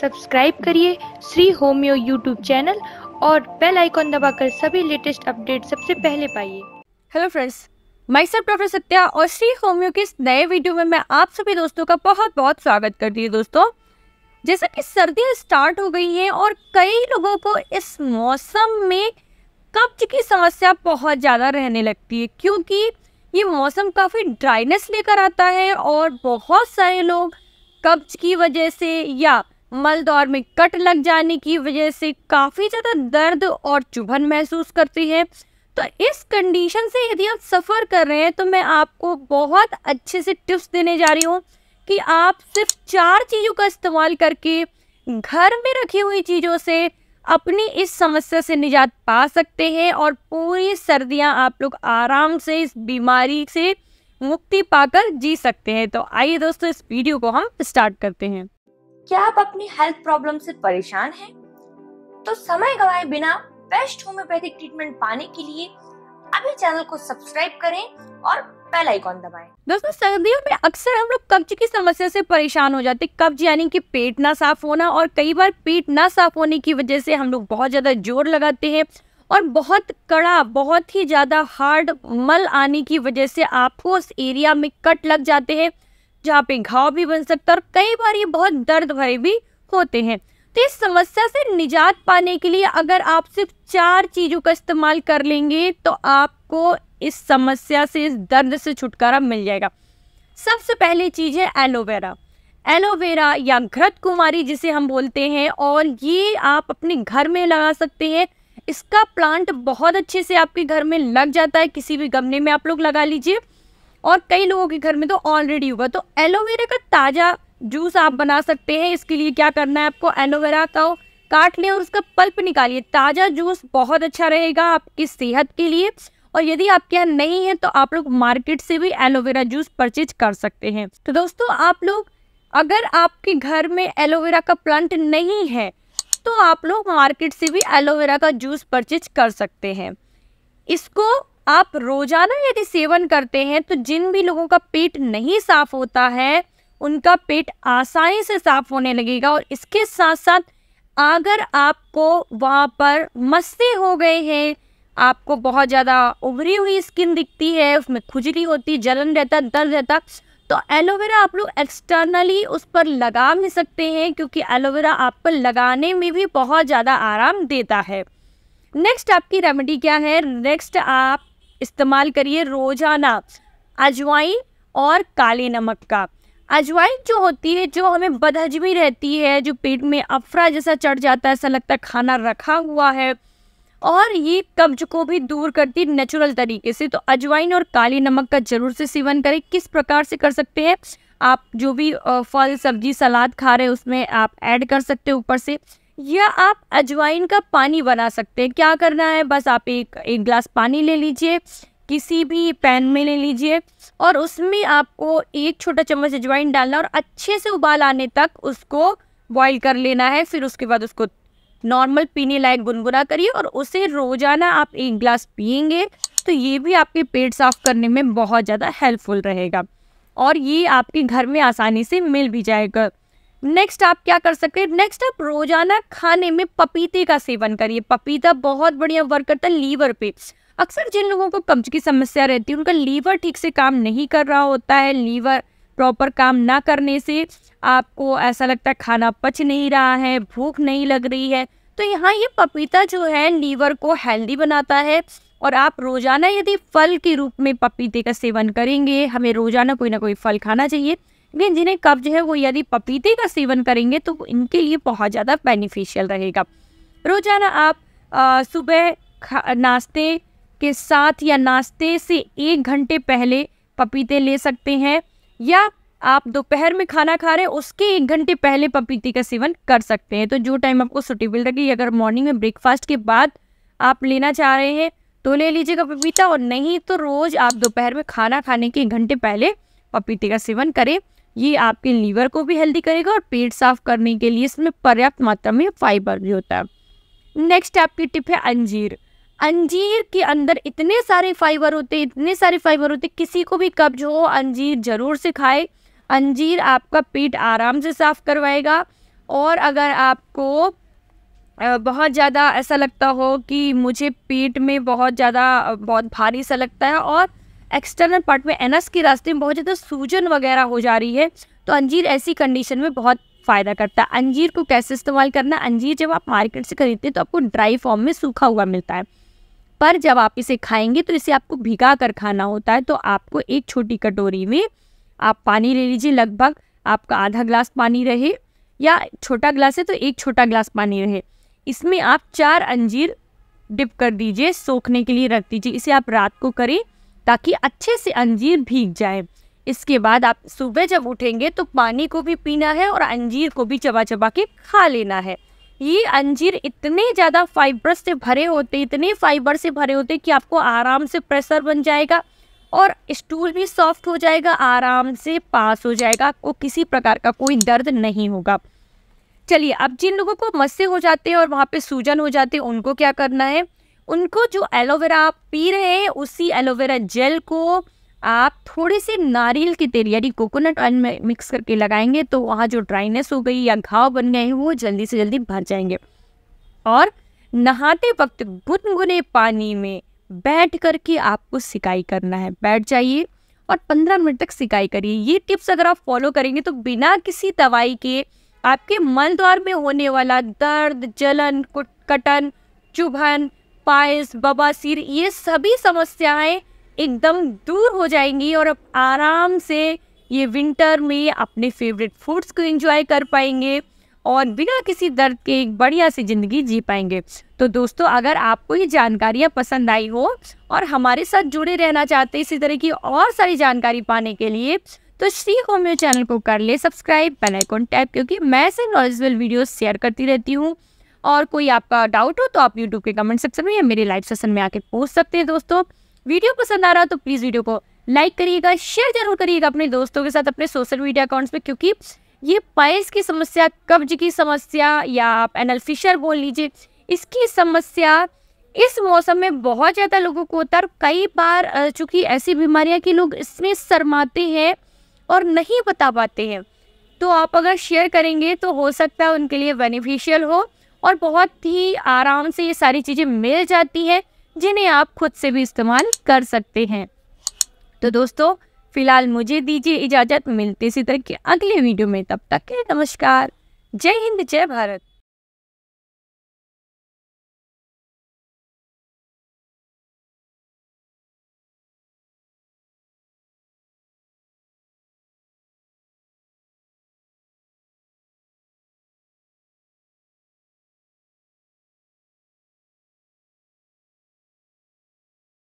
Subscribe करिए Shri Homeo YouTube channel और bell icon दबाकर सभी लेटेस्ट अपडेट सबसे पहले पाइए हेलो फ्रेंड्स मैं सर प्रोफेसर सत्या और श्री होम्यो के इस नए वीडियो में मैं आप सभी दोस्तों का बहुत बहुत स्वागत करती हूँ दोस्तों जैसा कि सर्दियाँ स्टार्ट हो गई हैं और कई लोगों को इस मौसम में कब्ज की समस्या बहुत ज़्यादा रहने लगती है क्योंकि ये मौसम काफ़ी ड्राइनेस लेकर आता है और बहुत सारे लोग कब्ज की वजह से या मलदौर में कट लग जाने की वजह से काफ़ी ज़्यादा दर्द और चुभन महसूस करती है तो इस कंडीशन से यदि आप सफ़र कर रहे हैं तो मैं आपको बहुत अच्छे से टिप्स देने जा रही हूँ कि आप सिर्फ चार चीज़ों का इस्तेमाल करके घर में रखी हुई चीज़ों से अपनी इस समस्या से निजात पा सकते हैं और पूरी सर्दियां आप लोग आराम से इस बीमारी से मुक्ति पाकर जी सकते हैं तो आइए दोस्तों इस वीडियो को हम स्टार्ट करते हैं क्या आप अपनी हेल्थ प्रॉब्लम से परेशान हैं? तो समय गवाए बिना बेस्ट होम्योपैथिक ट्रीटमेंट पाने के लिए अभी चैनल को सब्सक्राइब करें और बेल आइकॉन दबाएं। दोस्तों सर्दियों में अक्सर हम लोग कब्ज की समस्या से परेशान हो जाते कब्ज यानी कि पेट ना साफ होना और कई बार पेट ना साफ होने की वजह से हम लोग बहुत ज़्यादा जोर लगाते हैं और बहुत कड़ा बहुत ही ज़्यादा हार्ड मल आने की वजह से आपको उस एरिया में कट लग जाते हैं जहाँ पे घाव भी बन सकता है और कई बार ये बहुत दर्द भरे भी होते हैं तो इस समस्या से निजात पाने के लिए अगर आप सिर्फ चार चीज़ों का इस्तेमाल कर लेंगे तो आपको इस समस्या से इस दर्द से छुटकारा मिल जाएगा सबसे पहली चीज़ है एलोवेरा एलोवेरा या घृत कुमारी जिसे हम बोलते हैं और ये आप अपने घर में लगा सकते हैं इसका प्लांट बहुत अच्छे से आपके घर में लग जाता है किसी भी गमले में आप लोग लगा लीजिए और कई लोगों के घर में तो ऑलरेडी हुआ तो एलोवेरा का ताज़ा जूस आप बना सकते हैं इसके लिए क्या करना है आपको एलोवेरा का काट लें और उसका पल्प निकालिए ताज़ा जूस बहुत अच्छा रहेगा आपकी सेहत के लिए और यदि आपके यहाँ नहीं है तो आप लोग मार्केट से भी एलोवेरा जूस परचेज कर सकते हैं तो दोस्तों आप लोग अगर आपके घर में एलोवेरा का प्लांट नहीं है तो आप लोग मार्केट से भी एलोवेरा का जूस परचेज कर सकते हैं इसको आप रोजाना यदि सेवन करते हैं तो जिन भी लोगों का पेट नहीं साफ होता है उनका पेट आसानी से साफ होने लगेगा और इसके साथ साथ अगर आपको वहाँ पर मस्ती हो गए हैं आपको बहुत ज़्यादा उभरी हुई स्किन दिखती है उसमें खुजली होती जलन रहता दर्द रहता तो एलोवेरा आप लोग एक्सटर्नली उस पर लगा भी सकते हैं क्योंकि एलोवेरा आप पर लगाने में भी बहुत ज़्यादा आराम देता है नेक्स्ट आपकी रेमेडी क्या है नेक्स्ट आप इस्तेमाल करिए रोजाना अजवाइन और काले नमक का अजवाइन जो होती है जो हमें बदहजमी रहती है जो पेट में अफरा जैसा चढ़ जाता है ऐसा लगता है खाना रखा हुआ है और ये कब्ज को भी दूर करती है नेचुरल तरीके से तो अजवाइन और काली नमक का जरूर से सेवन करें किस प्रकार से कर सकते हैं आप जो भी फल सब्जी सलाद खा रहे हैं उसमें आप ऐड कर सकते हैं ऊपर से या आप अजवाइन का पानी बना सकते हैं क्या करना है बस आप एक एक गिलास पानी ले लीजिए किसी भी पैन में ले लीजिए और उसमें आपको एक छोटा चम्मच अजवाइन डालना और अच्छे से उबाल आने तक उसको बॉईल कर लेना है फिर उसके बाद उसको नॉर्मल पीने लायक गुनगुना करिए और उसे रोज़ाना आप एक गिलास पियेंगे तो ये भी आपके पेट साफ करने में बहुत ज़्यादा हेल्पफुल रहेगा और ये आपके घर में आसानी से मिल भी जाएगा नेक्स्ट आप क्या कर सकते हैं नेक्स्ट आप रोजाना खाने में पपीते का सेवन करिए पपीता बहुत बढ़िया वर्क करता है लीवर पे अक्सर जिन लोगों को कब्ज की समस्या रहती है उनका लीवर ठीक से काम नहीं कर रहा होता है लीवर प्रॉपर काम ना करने से आपको ऐसा लगता है खाना पच नहीं रहा है भूख नहीं लग रही है तो यहाँ ये पपीता जो है लीवर को हेल्दी बनाता है और आप रोज़ाना यदि फल के रूप में पपीते का सेवन करेंगे हमें रोज़ाना कोई ना कोई फल खाना चाहिए लेकिन जिन्हें कब्ज है वो यदि पपीते का सेवन करेंगे तो इनके लिए बहुत ज़्यादा बेनिफिशियल रहेगा रोज़ाना आप सुबह नाश्ते के साथ या नाश्ते से एक घंटे पहले पपीते ले सकते हैं या आप दोपहर में खाना खा रहे हैं उसके एक घंटे पहले पपीते का सेवन कर सकते हैं तो जो टाइम आपको सुटेबल लगे अगर मॉर्निंग में ब्रेकफास्ट के बाद आप लेना चाह रहे हैं तो ले लीजिएगा पपीता और नहीं तो रोज़ आप दोपहर में खाना खाने के एक घंटे पहले पपीते का सेवन करें ये आपके लीवर को भी हेल्दी करेगा और पेट साफ करने के लिए इसमें पर्याप्त मात्रा में फाइबर भी होता है नेक्स्ट आपकी टिप है अंजीर अंजीर के अंदर इतने सारे फाइबर होते इतने सारे फाइबर होते किसी को भी कब्ज हो अंजीर ज़रूर से खाए अंजीर आपका पेट आराम से साफ करवाएगा और अगर आपको बहुत ज़्यादा ऐसा लगता हो कि मुझे पेट में बहुत ज़्यादा बहुत भारी सा लगता है और एक्सटर्नल पार्ट में एनस के रास्ते में बहुत ज़्यादा सूजन वगैरह हो जा रही है तो अंजीर ऐसी कंडीशन में बहुत फ़ायदा करता है अंजीर को कैसे इस्तेमाल करना अंजीर जब आप मार्केट से खरीदते हैं तो आपको ड्राई फॉर्म में सूखा हुआ मिलता है पर जब आप इसे खाएंगे तो इसे आपको भिगा कर खाना होता है तो आपको एक छोटी कटोरी में आप पानी ले लीजिए लगभग आपका आधा ग्लास पानी रहे या छोटा ग्लास है तो एक छोटा ग्लास पानी रहे इसमें आप चार अंजीर डिप कर दीजिए सोखने के लिए रख दीजिए इसे आप रात को करें ताकि अच्छे से अंजीर भीग जाए इसके बाद आप सुबह जब उठेंगे तो पानी को भी पीना है और अंजीर को भी चबा चबा के खा लेना है ये अंजीर इतने ज़्यादा फाइबर से भरे होते इतने फाइबर से भरे होते कि आपको आराम से प्रेशर बन जाएगा और स्टूल भी सॉफ्ट हो जाएगा आराम से पास हो जाएगा आपको किसी प्रकार का कोई दर्द नहीं होगा चलिए अब जिन लोगों को मस्से हो जाते हैं और वहाँ पे सूजन हो जाते हैं उनको क्या करना है उनको जो एलोवेरा आप पी रहे हैं उसी एलोवेरा जेल को आप थोड़े से नारियल के तेल यानी कोकोनट ऑयल में मिक्स करके लगाएंगे तो वहाँ जो ड्राइनेस हो गई या घाव बन गए हैं वो जल्दी से जल्दी भर जाएंगे और नहाते वक्त गुनगुने पानी में बैठ करके आपको सिकाई करना है बैठ जाइए और 15 मिनट तक सिकाई करिए ये टिप्स अगर आप फॉलो करेंगे तो बिना किसी दवाई के आपके मल द्वार में होने वाला दर्द जलन कटन चुभन पायस बबासीर ये सभी समस्याएं एकदम दूर हो जाएंगी और आप आराम से ये विंटर में अपने फेवरेट फूड्स को एंजॉय कर पाएंगे और बिना किसी दर्द के एक बढ़िया सी ज़िंदगी जी पाएंगे तो दोस्तों अगर आपको ये जानकारियाँ पसंद आई हो और हमारे साथ जुड़े रहना चाहते इसी तरह की और सारी जानकारी पाने के लिए तो श्री होम्यो चैनल को कर ले सब्सक्राइब बेल आइकॉन टैप क्योंकि मैं ऐसे नॉलेजबल वीडियो शेयर करती रहती हूँ और कोई आपका डाउट हो तो आप यूट्यूब के कमेंट सेक्शन में या मेरे लाइव सेशन में आके पूछ सकते हैं दोस्तों वीडियो पसंद आ रहा है तो प्लीज़ वीडियो को लाइक करिएगा शेयर जरूर करिएगा अपने दोस्तों के साथ अपने सोशल मीडिया अकाउंट्स में क्योंकि ये पाइल्स की समस्या कब्ज की समस्या या आप एनल फिशर बोल लीजिए इसकी समस्या इस मौसम में बहुत ज़्यादा लोगों को होता है और कई बार चूँकि ऐसी बीमारियाँ कि लोग इसमें शर्माते हैं और नहीं बता पाते हैं तो आप अगर शेयर करेंगे तो हो सकता है उनके लिए बेनिफिशियल हो और बहुत ही आराम से ये सारी चीज़ें मिल जाती है जिन्हें आप खुद से भी इस्तेमाल कर सकते हैं तो दोस्तों फिलहाल मुझे दीजिए इजाज़त मिलते इसी तरह की अगले वीडियो में तब तक के नमस्कार जय हिंद जय भारत